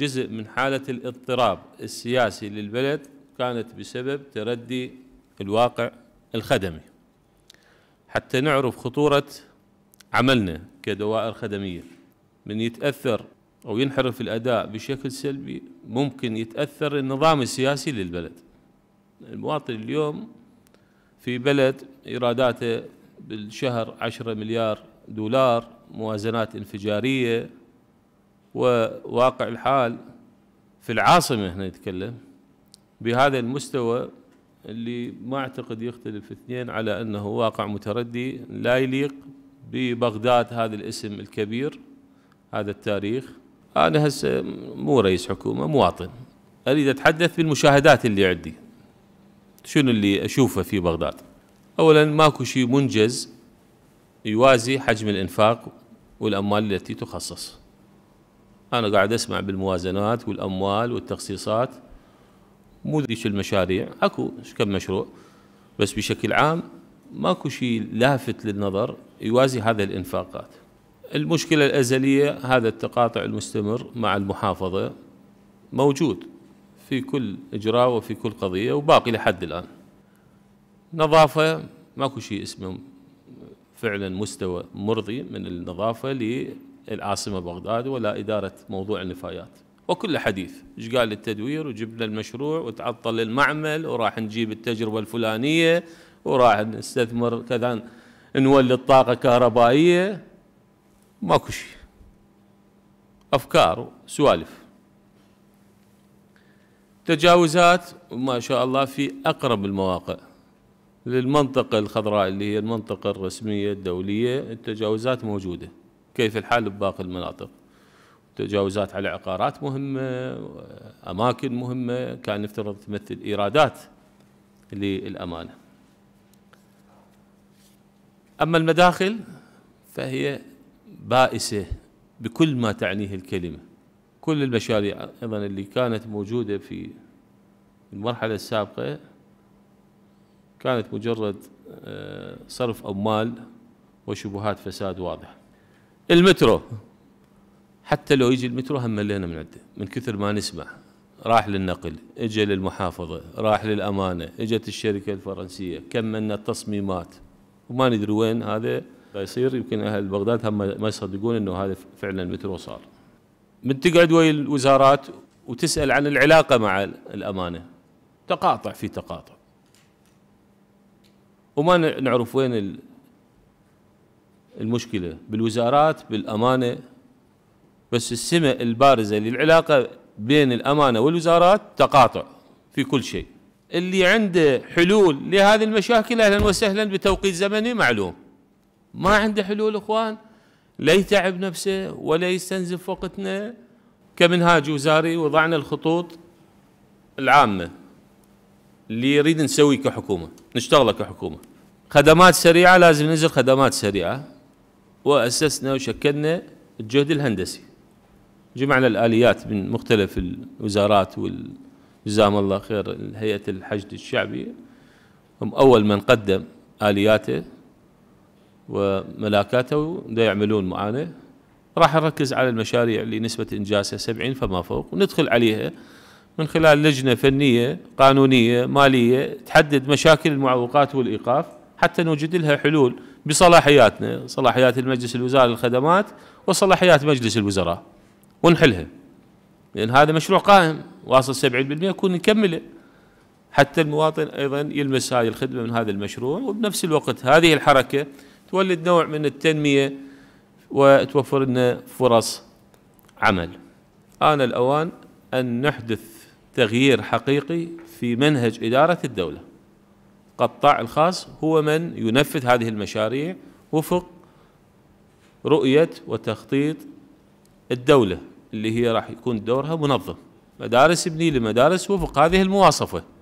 جزء من حالة الاضطراب السياسي للبلد كانت بسبب تردي الواقع الخدمي حتى نعرف خطورة عملنا كدوائر خدمية من يتأثر أو ينحرف الأداء بشكل سلبي ممكن يتأثر النظام السياسي للبلد المواطن اليوم في بلد إيراداته بالشهر عشرة مليار دولار موازنات انفجارية وواقع الحال في العاصمة هنا نتكلم بهذا المستوى اللي ما أعتقد يختلف اثنين على أنه واقع متردي لا يليق ببغداد هذا الاسم الكبير هذا التاريخ أنا هسه مو رئيس حكومة مواطن أريد أتحدث بالمشاهدات اللي عندي شنو اللي أشوفه في بغداد أولا ماكو شيء منجز يوازي حجم الإنفاق والأموال التي تخصص أنا قاعد أسمع بالموازنات والأموال والتخصيصات مو ذيك المشاريع أكو كم مشروع بس بشكل عام ماكو شيء لافت للنظر يوازي هذه الإنفاقات المشكلة الأزلية هذا التقاطع المستمر مع المحافظة موجود في كل إجراء وفي كل قضية وباقي لحد الآن نظافة ماكو شيء اسمه فعلا مستوى مرضي من النظافة العاصمة بغداد ولا إدارة موضوع النفايات وكل حديث ايش قال التدوير وجبنا المشروع وتعطل المعمل وراح نجيب التجربة الفلانية وراح نستثمر كذا نولد طاقة كهربائية ماكو شيء أفكار سوالف تجاوزات ما شاء الله في أقرب المواقع للمنطقة الخضراء اللي هي المنطقة الرسمية الدولية التجاوزات موجودة كيف الحال بباقي المناطق تجاوزات على عقارات مهمة أماكن مهمة كان نفترض تمثل إيرادات للأمانة أما المداخل فهي بائسة بكل ما تعنيه الكلمة كل المشاريع أيضا اللي كانت موجودة في المرحلة السابقة كانت مجرد آه، صرف أموال وشبهات فساد واضحة المترو حتى لو يجي المترو هم ملينا من عده من كثر ما نسمع راح للنقل اجى للمحافظه راح للامانه اجت الشركه الفرنسيه كملنا التصميمات وما ندري وين هذا يصير يمكن اهل بغداد هم ما يصدقون انه هذا فعلا المترو صار من تقعد ويا الوزارات وتسال عن العلاقه مع الامانه تقاطع في تقاطع وما نعرف وين المشكلة بالوزارات بالأمانة بس السمة البارزة للعلاقة بين الأمانة والوزارات تقاطع في كل شيء اللي عنده حلول لهذه المشاكل أهلا وسهلا بتوقيت زمني معلوم ما عنده حلول إخوان لا يتعب نفسه ولا يستنزف وقتنا كمنهاج وزاري وضعنا الخطوط العامة اللي يريد نسوي كحكومة نشتغله كحكومة خدمات سريعة لازم ننزل خدمات سريعة وأسسنا وشكلنا الجهد الهندسي جمعنا الآليات من مختلف الوزارات وجزاهم الله خير هيئة الحشد الشعبي هم أول من قدم آلياته وملاكاته يعملون معانا راح نركز على المشاريع اللي نسبة إنجازها 70 فما فوق وندخل عليها من خلال لجنة فنية قانونية مالية تحدد مشاكل المعوقات والإيقاف حتى نوجد لها حلول بصلاحياتنا صلاحيات المجلس الوزاري للخدمات وصلاحيات مجلس الوزراء ونحلها لأن هذا مشروع قائم واصل 70% يكون نكمله حتى المواطن أيضا يلمس هذه الخدمة من هذا المشروع وبنفس الوقت هذه الحركة تولد نوع من التنمية وتوفر لنا فرص عمل آن الأوان أن نحدث تغيير حقيقي في منهج إدارة الدولة القطاع الخاص هو من ينفذ هذه المشاريع وفق رؤية وتخطيط الدولة اللي هي راح يكون دورها منظم مدارس ابني لمدارس وفق هذه المواصفة